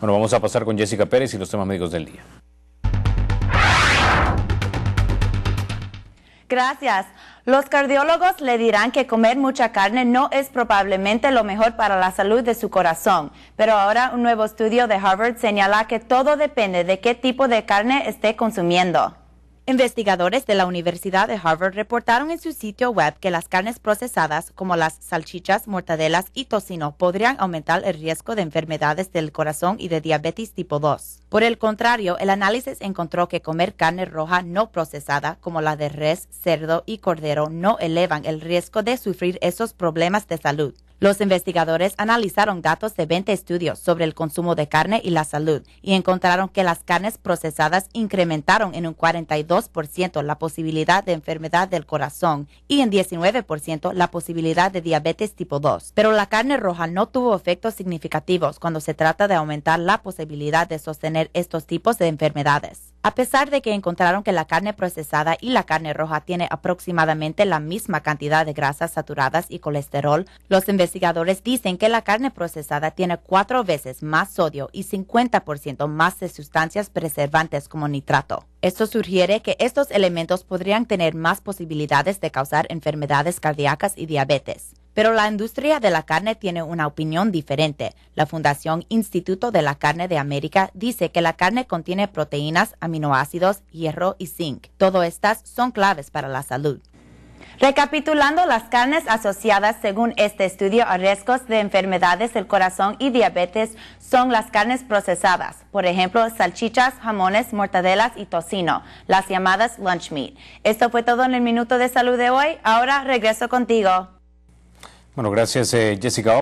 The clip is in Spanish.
Bueno, vamos a pasar con Jessica Pérez y los temas médicos del día. Gracias. Los cardiólogos le dirán que comer mucha carne no es probablemente lo mejor para la salud de su corazón, pero ahora un nuevo estudio de Harvard señala que todo depende de qué tipo de carne esté consumiendo. Investigadores de la Universidad de Harvard reportaron en su sitio web que las carnes procesadas, como las salchichas, mortadelas y tocino, podrían aumentar el riesgo de enfermedades del corazón y de diabetes tipo 2. Por el contrario, el análisis encontró que comer carne roja no procesada, como la de res, cerdo y cordero, no elevan el riesgo de sufrir esos problemas de salud. Los investigadores analizaron datos de 20 estudios sobre el consumo de carne y la salud y encontraron que las carnes procesadas incrementaron en un 42% la posibilidad de enfermedad del corazón y en 19% la posibilidad de diabetes tipo 2. Pero la carne roja no tuvo efectos significativos cuando se trata de aumentar la posibilidad de sostener estos tipos de enfermedades. A pesar de que encontraron que la carne procesada y la carne roja tiene aproximadamente la misma cantidad de grasas saturadas y colesterol, los investigadores dicen que la carne procesada tiene cuatro veces más sodio y 50% más de sustancias preservantes como nitrato. Esto sugiere que estos elementos podrían tener más posibilidades de causar enfermedades cardíacas y diabetes. Pero la industria de la carne tiene una opinión diferente. La Fundación Instituto de la Carne de América dice que la carne contiene proteínas, aminoácidos, hierro y zinc. Todas estas son claves para la salud. Recapitulando las carnes asociadas según este estudio a riesgos de enfermedades del corazón y diabetes son las carnes procesadas, por ejemplo, salchichas, jamones, mortadelas y tocino, las llamadas lunch meat. Esto fue todo en el Minuto de Salud de hoy. Ahora regreso contigo. Bueno, gracias eh, Jessica.